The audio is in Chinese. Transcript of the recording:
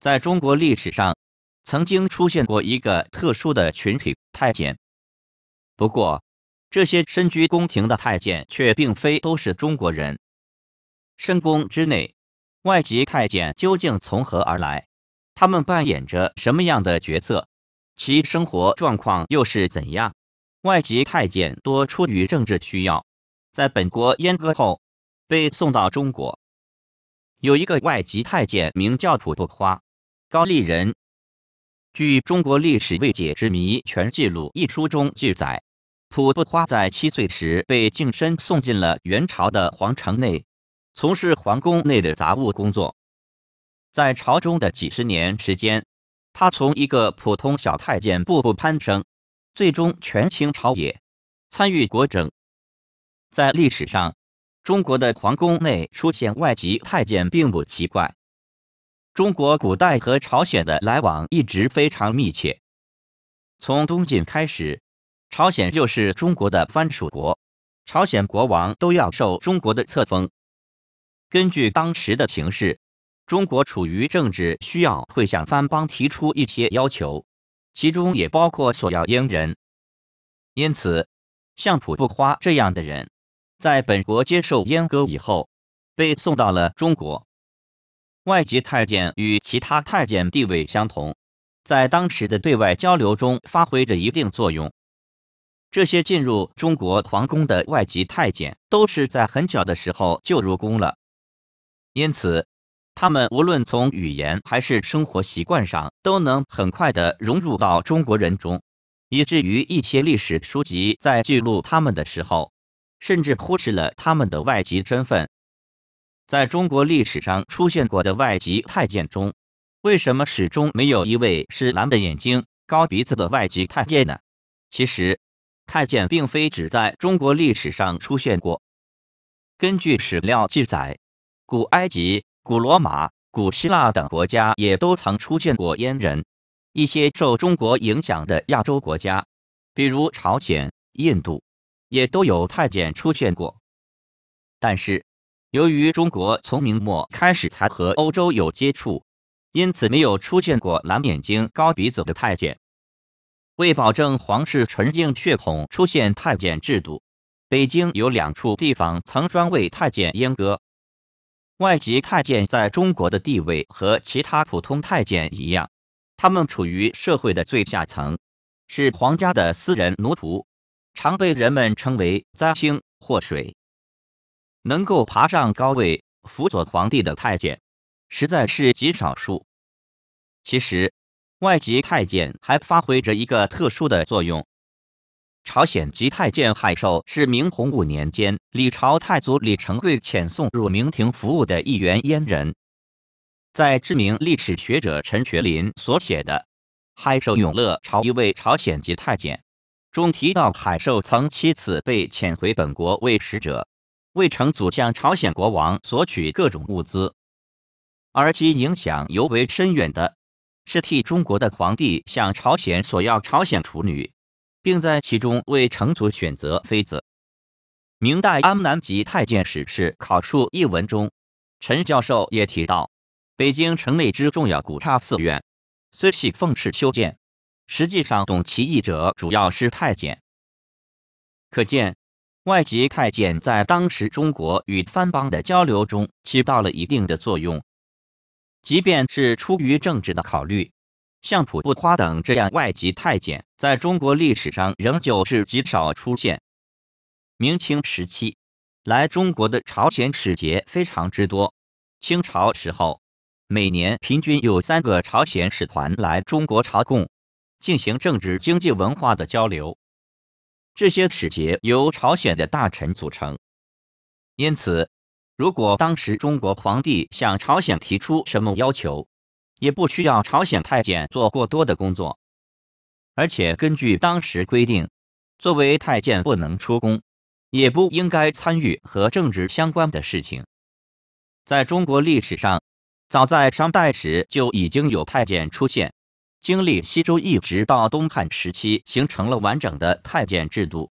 在中国历史上，曾经出现过一个特殊的群体——太监。不过，这些身居宫廷的太监却并非都是中国人。深宫之内，外籍太监究竟从何而来？他们扮演着什么样的角色？其生活状况又是怎样？外籍太监多出于政治需要，在本国阉割后被送到中国。有一个外籍太监名叫普多花。高丽人，据《中国历史未解之谜全记录》一书中记载，朴不花在七岁时被净身送进了元朝的皇城内，从事皇宫内的杂务工作。在朝中的几十年时间，他从一个普通小太监步步攀升，最终权倾朝野，参与国政。在历史上，中国的皇宫内出现外籍太监并不奇怪。中国古代和朝鲜的来往一直非常密切。从东晋开始，朝鲜就是中国的藩属国，朝鲜国王都要受中国的册封。根据当时的形势，中国处于政治需要，会向藩邦提出一些要求，其中也包括索要阉人。因此，像朴树花这样的人，在本国接受阉割以后，被送到了中国。外籍太监与其他太监地位相同，在当时的对外交流中发挥着一定作用。这些进入中国皇宫的外籍太监都是在很小的时候就入宫了，因此他们无论从语言还是生活习惯上，都能很快的融入到中国人中，以至于一些历史书籍在记录他们的时候，甚至忽视了他们的外籍身份。在中国历史上出现过的外籍太监中，为什么始终没有一位是蓝的眼睛、高鼻子的外籍太监呢？其实，太监并非只在中国历史上出现过。根据史料记载，古埃及、古罗马、古希腊等国家也都曾出现过阉人。一些受中国影响的亚洲国家，比如朝鲜、印度，也都有太监出现过。但是，由于中国从明末开始才和欧洲有接触，因此没有出现过蓝眼睛、高鼻子的太监。为保证皇室纯净血统，出现太监制度。北京有两处地方曾专为太监阉割。外籍太监在中国的地位和其他普通太监一样，他们处于社会的最下层，是皇家的私人奴仆，常被人们称为灾星或水。能够爬上高位辅佐皇帝的太监，实在是极少数。其实，外籍太监还发挥着一个特殊的作用。朝鲜籍太监海寿是明洪武年间李朝太祖李成桂遣送入明廷服务的一员阉人。在知名历史学者陈学林所写的《海寿永乐朝一位朝鲜籍太监》中提到，海寿曾七次被遣回本国为使者。为成祖向朝鲜国王索取各种物资，而其影响尤为深远的是替中国的皇帝向朝鲜索要朝鲜处女，并在其中为成祖选择妃子。明代《安南及太监史事考述》一文中，陈教授也提到，北京城内之重要古刹寺院，虽系奉敕修建，实际上懂其意者主要是太监。可见。外籍太监在当时中国与藩邦的交流中起到了一定的作用。即便是出于政治的考虑，像朴布花等这样外籍太监，在中国历史上仍旧是极少出现。明清时期，来中国的朝鲜使节非常之多。清朝时候，每年平均有三个朝鲜使团来中国朝贡，进行政治、经济、文化的交流。这些使节由朝鲜的大臣组成，因此，如果当时中国皇帝向朝鲜提出什么要求，也不需要朝鲜太监做过多的工作。而且，根据当时规定，作为太监不能出宫，也不应该参与和政治相关的事情。在中国历史上，早在商代时就已经有太监出现。经历西周一直到东汉时期，形成了完整的太监制度。